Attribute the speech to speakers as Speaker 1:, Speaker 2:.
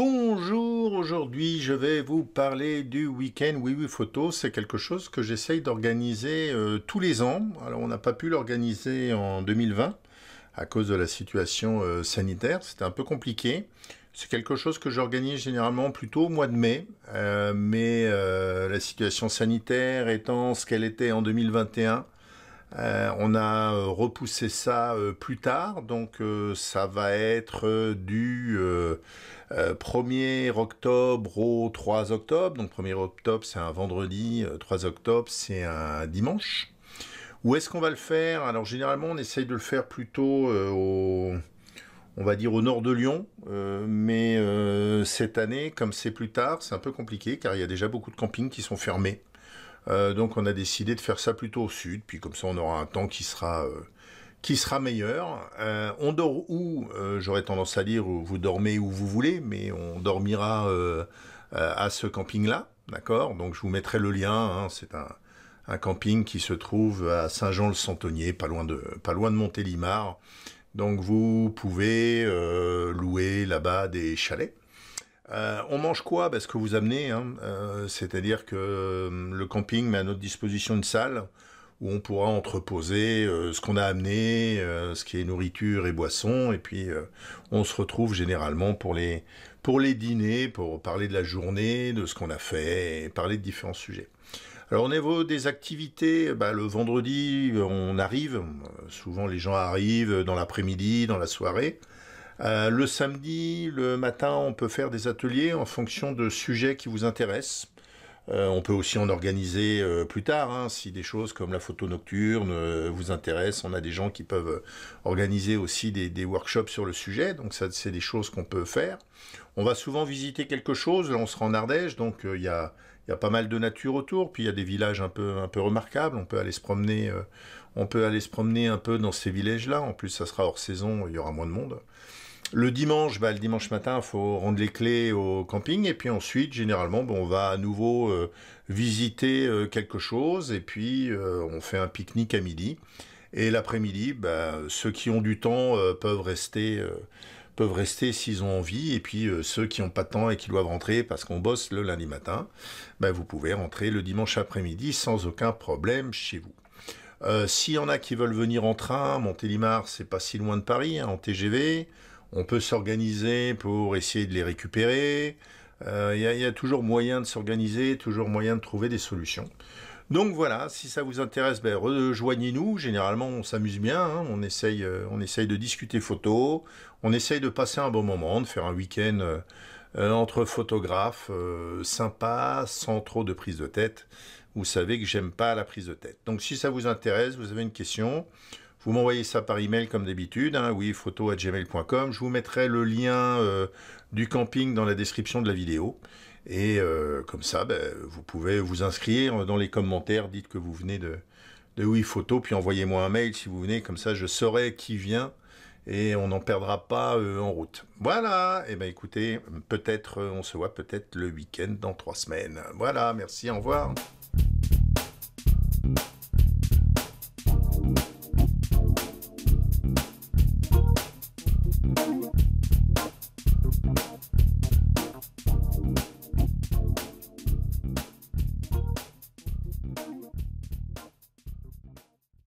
Speaker 1: Bonjour, aujourd'hui je vais vous parler du week-end Oui Photo. C'est quelque chose que j'essaye d'organiser euh, tous les ans. Alors on n'a pas pu l'organiser en 2020 à cause de la situation euh, sanitaire. C'était un peu compliqué. C'est quelque chose que j'organise généralement plutôt au mois de mai. Euh, mais la situation sanitaire étant ce qu'elle était en 2021, euh, on a euh, repoussé ça euh, plus tard, donc ça va être du 1er octobre au 3 octobre. Donc 1er octobre c'est un vendredi, 3 octobre c'est un dimanche. Où est-ce qu'on va le faire Alors généralement on essaye de le faire plutôt au on va dire au nord de Lyon, mais cette année, comme c'est plus tard, c'est un peu compliqué car il y a déjà beaucoup de campings qui sont fermés. Euh, donc on a décidé de faire ça plutôt au sud, puis comme ça on aura un temps qui sera euh, qui sera meilleur. Euh, on dort où J'aurais tendance à dire vous dormez où vous voulez, mais on dormira à ce camping-là, d'accord Donc je vous mettrai le lien. Hein. c'est un, camping qui se trouve à Saint-Jean-le-Santonnier, pas pas loin de Montélimar. Donc vous pouvez louer là-bas des chalets. Euh, on mange quoi Parce ben, que vous amenez, hein, euh, c'est-à-dire que euh, le camping met à notre disposition une salle où on pourra entreposer ce qu'on a amené, ce qui est nourriture et boissons, et puis on se retrouve généralement pour les, dîners, pour parler de la journée, de ce qu'on a fait, parler de différents sujets. Alors au niveau des activités, ben, le vendredi on arrive, souvent les gens arrivent dans l'après-midi, dans la soirée, euh, le samedi, le matin, on peut faire des ateliers en fonction de sujets qui vous intéressent. Euh, on peut aussi en organiser euh, plus tard, hein, si des choses comme la photo nocturne vous intéressent. On a des gens qui peuvent organiser aussi des, workshops sur le sujet, donc ça, c'est des choses qu'on peut faire. On va souvent visiter quelque chose, Là, on sera en Ardèche, donc il y a, pas mal de nature autour, puis il y a des villages un peu, un peu remarquables, on peut aller se promener. on peut aller se promener un peu dans ces villages-là. En plus, ça sera hors saison, il y aura moins de monde. Le dimanche, bah, le dimanche matin, il faut rendre les clés au camping et puis ensuite, généralement, on va à nouveau euh, visiter euh, quelque chose et puis euh, on fait un pique-nique à midi. Et l'après-midi, bah, ceux qui ont du temps peuvent rester, peuvent rester s'ils ont envie et puis ceux qui n'ont pas de temps et qui doivent rentrer parce qu'on bosse le lundi matin, bah, vous pouvez rentrer le dimanche après-midi sans aucun problème chez vous. S'il y en a qui veulent venir en train, Montélimar, c'est pas si loin de Paris, hein, en TGV on peut s'organiser pour essayer de les récupérer. Euh, il y, a toujours moyen de s'organiser, toujours moyen de trouver des solutions. Donc voilà, si ça vous intéresse, ben, rejoignez-nous. Généralement, on s'amuse bien, hein. on, essaye, euh, on de discuter photo, on essaye de passer un bon moment, de faire un week-end euh, entre photographes sympa, sans trop de prise de tête. Vous savez que j'aime pas la prise de tête. Donc si ça vous intéresse, vous avez une question, vous m'envoyez ça par email comme d'habitude, hein, oui, photo Je vous mettrai le lien euh, du camping dans la description de la vidéo. Et euh, comme ça, ben, vous pouvez vous inscrire dans les commentaires, dites que vous venez de, de oui photo, puis envoyez-moi un mail si vous venez, comme ça je saurai qui vient et on n'en perdra pas euh, en route. Voilà, et eh ben écoutez, peut-être on se voit peut-être le week-end dans trois semaines. Voilà, merci, au revoir.